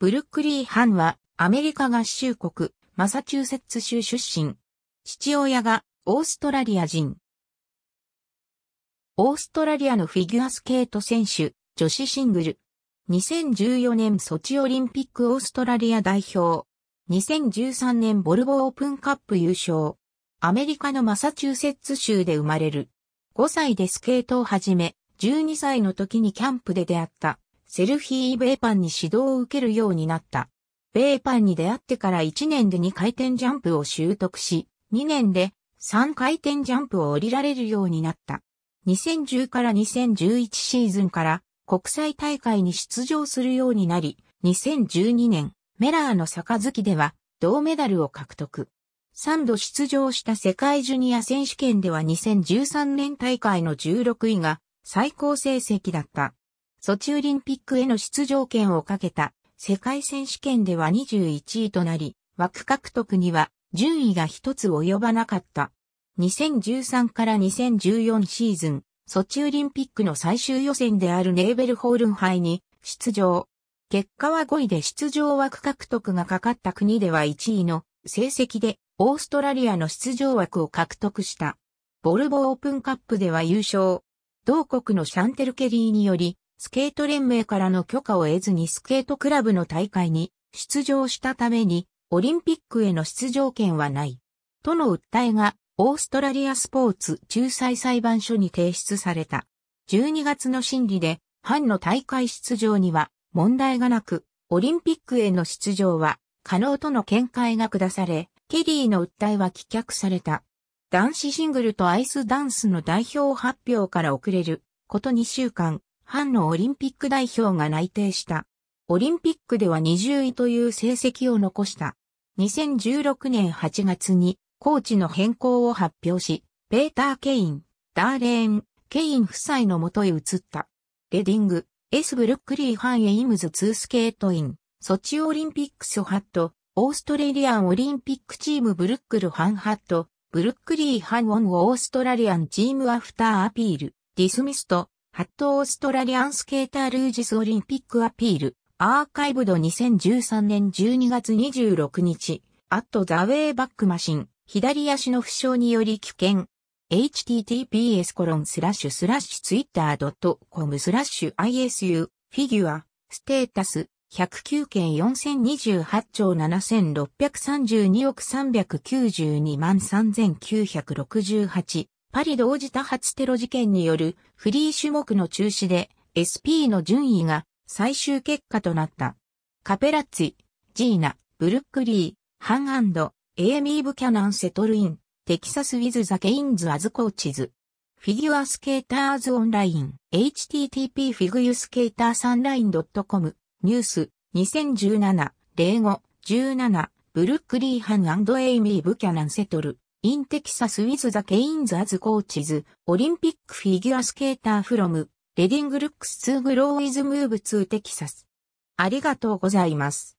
ブルックリー・ハンはアメリカ合衆国マサチューセッツ州出身。父親がオーストラリア人。オーストラリアのフィギュアスケート選手、女子シングル。2014年ソチオリンピックオーストラリア代表。2013年ボルボオープンカップ優勝。アメリカのマサチューセッツ州で生まれる。5歳でスケートを始め、12歳の時にキャンプで出会った。セルフィー・ベーパンに指導を受けるようになった。ベーパンに出会ってから1年で2回転ジャンプを習得し、2年で3回転ジャンプを降りられるようになった。2010から2011シーズンから国際大会に出場するようになり、2012年、メラーの杯では銅メダルを獲得。3度出場した世界ジュニア選手権では2013年大会の16位が最高成績だった。ソチオリンピックへの出場権をかけた世界選手権では21位となり、枠獲得には順位が一つ及ばなかった。2013から2014シーズン、ソチオリンピックの最終予選であるネーベルホールン杯に出場。結果は5位で出場枠獲得がかかった国では1位の成績でオーストラリアの出場枠を獲得した。ボルボオープンカップでは優勝。同国のシャンテル・ケリーによりスケート連盟からの許可を得ずにスケートクラブの大会に出場したために、オリンピックへの出場権はない。との訴えが、オーストラリアスポーツ仲裁裁判所に提出された。12月の審理で、反の大会出場には問題がなく、オリンピックへの出場は可能との見解が下され、ケリーの訴えは棄却された。男子シングルとアイスダンスの代表発表から遅れること2週間、ンのオリンピック代表が内定した。オリンピックでは20位という成績を残した。2016年8月にコーチの変更を発表し、ペーター・ケイン、ダーレーン、ケイン夫妻のもとへ移った。レディング、エスブルックリー・ハンエイムズ・ツースケートイン、ソチオリンピックスハット、オーストラリアンオリンピックチームブルックルハンハット、ブルックリーハンオンオーストラリアンチームアフターアピール、ディスミスト、ハットオーストラリアンスケータールージスオリンピックアピール、アーカイブド2013年12月26日、アットザウェイバックマシン、左足の負傷により危険。https コロンスラッシュスラッシュツイッター .com スラッシュ ISU フィギュアステータス109件4028兆7632億392万3968パリ同時多発テロ事件によるフリー種目の中止で SP の順位が最終結果となった。カペラッツィ、ジーナ、ブルックリー、ハンアンド、エイミー・ブキャナン・セトルイン、テキサス・ウィズ・ザ・ケインズ・アズ・コーチズ。フィギュアスケーターズ・オンライン、http フィギュスケーターサンライン .com、ニュース、2017、05、17、ブルックリー・ハンエイミー・ブキャナン・セトル。インテキサスウィズザケインズアズコーチズ、オリンピックフィギュアスケーターフロム、レディングルックスツーグローイズムーブツーテキサス。ありがとうございます。